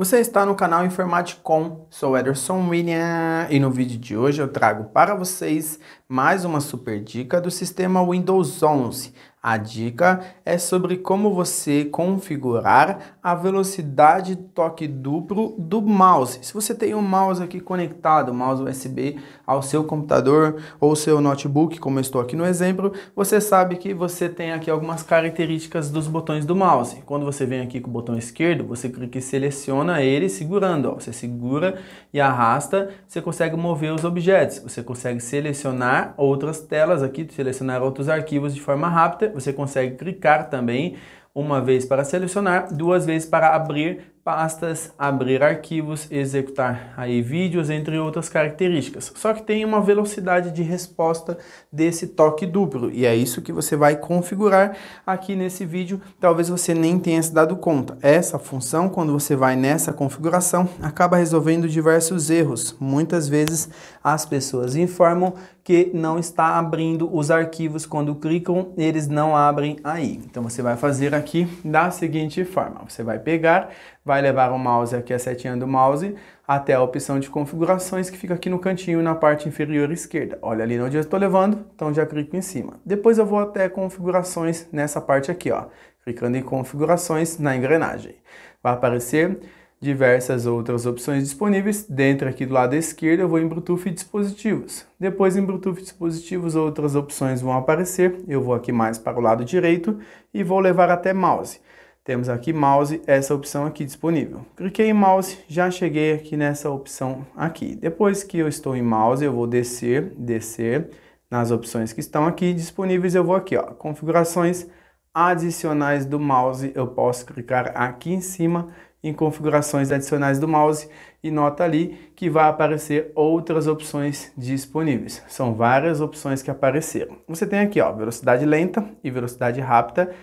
Você está no canal Informaticom, sou Ederson William e no vídeo de hoje eu trago para vocês mais uma super dica do sistema Windows 11. A dica é sobre como você configurar a velocidade toque duplo do mouse. Se você tem um mouse aqui conectado, mouse USB ao seu computador ou seu notebook, como eu estou aqui no exemplo, você sabe que você tem aqui algumas características dos botões do mouse. Quando você vem aqui com o botão esquerdo, você clica e seleciona ele segurando. Ó. Você segura e arrasta, você consegue mover os objetos. Você consegue selecionar outras telas aqui, selecionar outros arquivos de forma rápida você consegue clicar também uma vez para selecionar, duas vezes para abrir pastas, abrir arquivos, executar aí vídeos, entre outras características. Só que tem uma velocidade de resposta desse toque duplo e é isso que você vai configurar aqui nesse vídeo. Talvez você nem tenha se dado conta. Essa função, quando você vai nessa configuração, acaba resolvendo diversos erros. Muitas vezes as pessoas informam que não está abrindo os arquivos quando clicam, eles não abrem aí. Então você vai fazer aqui da seguinte forma, você vai pegar, vai levar o mouse aqui a setinha do mouse até a opção de configurações que fica aqui no cantinho na parte inferior esquerda. Olha ali onde eu estou levando, então já clico em cima. Depois eu vou até configurações nessa parte aqui, ó, clicando em configurações na engrenagem. Vai aparecer diversas outras opções disponíveis. Dentro aqui do lado esquerdo eu vou em Bluetooth e dispositivos. Depois em Bluetooth e dispositivos outras opções vão aparecer. Eu vou aqui mais para o lado direito e vou levar até mouse. Temos aqui mouse, essa opção aqui disponível. Cliquei em mouse, já cheguei aqui nessa opção aqui. Depois que eu estou em mouse, eu vou descer, descer. Nas opções que estão aqui disponíveis, eu vou aqui, ó, configurações adicionais do mouse. Eu posso clicar aqui em cima em configurações adicionais do mouse e nota ali que vai aparecer outras opções disponíveis. São várias opções que apareceram. Você tem aqui ó, velocidade lenta e velocidade rápida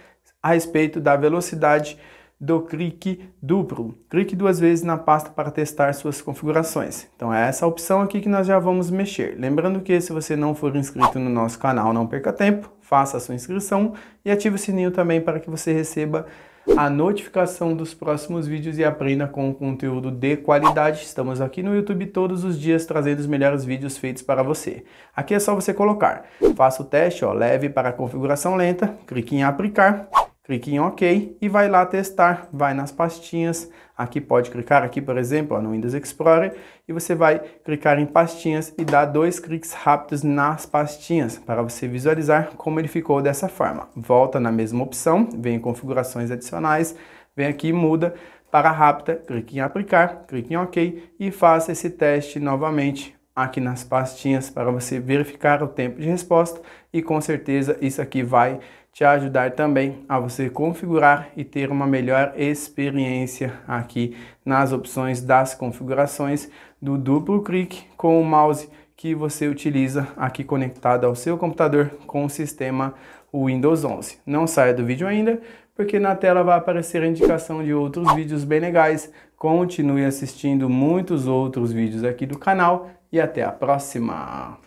a respeito da velocidade do clique duplo. Clique duas vezes na pasta para testar suas configurações. Então é essa opção aqui que nós já vamos mexer. Lembrando que se você não for inscrito no nosso canal, não perca tempo, faça a sua inscrição e ative o sininho também para que você receba a notificação dos próximos vídeos e aprenda com conteúdo de qualidade. Estamos aqui no YouTube todos os dias trazendo os melhores vídeos feitos para você. Aqui é só você colocar. Faça o teste, ó, leve para a configuração lenta, clique em aplicar clique em OK e vai lá testar, vai nas pastinhas, aqui pode clicar aqui, por exemplo, ó, no Windows Explorer, e você vai clicar em pastinhas e dar dois cliques rápidos nas pastinhas para você visualizar como ele ficou dessa forma. Volta na mesma opção, vem em configurações adicionais, vem aqui e muda para rápida, clique em aplicar, clique em OK e faça esse teste novamente aqui nas pastinhas para você verificar o tempo de resposta e com certeza isso aqui vai te ajudar também a você configurar e ter uma melhor experiência aqui nas opções das configurações do duplo clique com o mouse que você utiliza aqui conectado ao seu computador com o sistema Windows 11. Não saia do vídeo ainda, porque na tela vai aparecer a indicação de outros vídeos bem legais. Continue assistindo muitos outros vídeos aqui do canal e até a próxima!